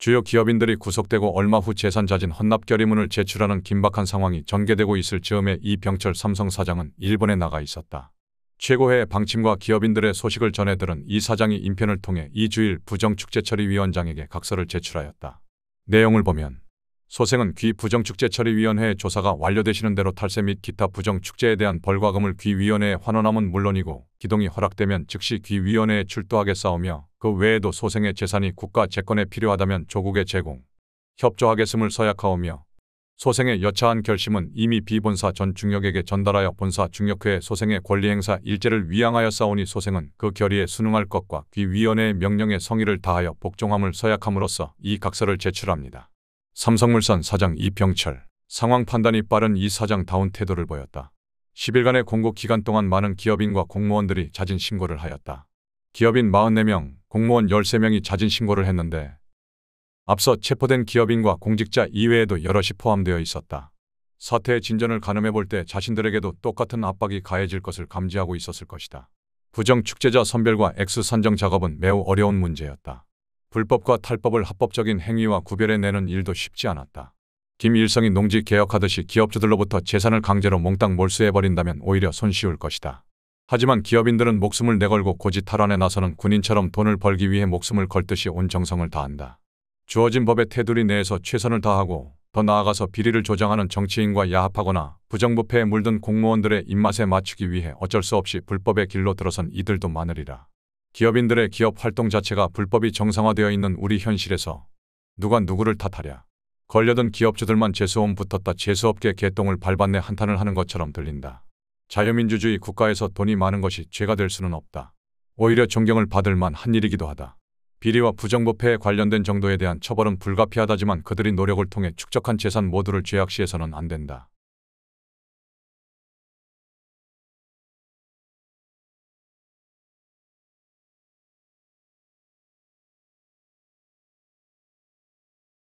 주요 기업인들이 구속되고 얼마 후 재산 자진 헌납 결의문을 제출하는 긴박한 상황이 전개되고 있을 즈음에 이병철 삼성 사장은 일본에 나가 있었다. 최고회의 방침과 기업인들의 소식을 전해 들은 이 사장이 인편을 통해 이주일 부정축제처리위원장에게 각서를 제출하였다. 내용을 보면 소생은 귀 부정축제처리위원회 조사가 완료되시는 대로 탈세 및 기타 부정축제에 대한 벌과금을 귀위원회에 환원함은 물론이고 기동이 허락되면 즉시 귀위원회에 출두하게 싸우며 그 외에도 소생의 재산이 국가 재건에 필요하다면 조국에 제공, 협조하겠음을 서약하오며 소생의 여차한 결심은 이미 비본사 전 중역에게 전달하여 본사 중역회에 소생의 권리행사 일제를 위양하여 싸우니 소생은 그 결의에 순응할 것과 귀위원회의 명령의 성의를 다하여 복종함을 서약함으로써 이 각서를 제출합니다. 삼성물산 사장 이병철 상황 판단이 빠른 이 사장다운 태도를 보였다. 10일간의 공고 기간 동안 많은 기업인과 공무원들이 자진 신고를 하였다. 기업인 44명, 공무원 13명이 자진 신고를 했는데 앞서 체포된 기업인과 공직자 이외에도 여럿이 포함되어 있었다. 사태의 진전을 가늠해 볼 때 자신들에게도 똑같은 압박이 가해질 것을 감지하고 있었을 것이다. 부정 축제자 선별과 X 수 산정 작업은 매우 어려운 문제였다. 불법과 탈법을 합법적인 행위와 구별해내는 일도 쉽지 않았다. 김일성이 농지 개혁하듯이 기업주들로부터 재산을 강제로 몽땅 몰수해버린다면 오히려 손쉬울 것이다. 하지만 기업인들은 목숨을 내걸고 고지 탈환에 나서는 군인처럼 돈을 벌기 위해 목숨을 걸듯이 온 정성을 다한다. 주어진 법의 테두리 내에서 최선을 다하고 더 나아가서 비리를 조장하는 정치인과 야합하거나 부정부패에 물든 공무원들의 입맛에 맞추기 위해 어쩔 수 없이 불법의 길로 들어선 이들도 많으리라. 기업인들의 기업 활동 자체가 불법이 정상화되어 있는 우리 현실에서 누가 누구를 탓하랴. 걸려든 기업주들만 재수험 붙었다 재수없게 개똥을 밟았네 한탄을 하는 것처럼 들린다. 자유민주주의 국가에서 돈이 많은 것이 죄가 될 수는 없다. 오히려 존경을 받을 만한 일이기도 하다. 비리와 부정부패에 관련된 정도에 대한 처벌은 불가피하다지만 그들이 노력을 통해 축적한 재산 모두를 죄악시해서는 안 된다.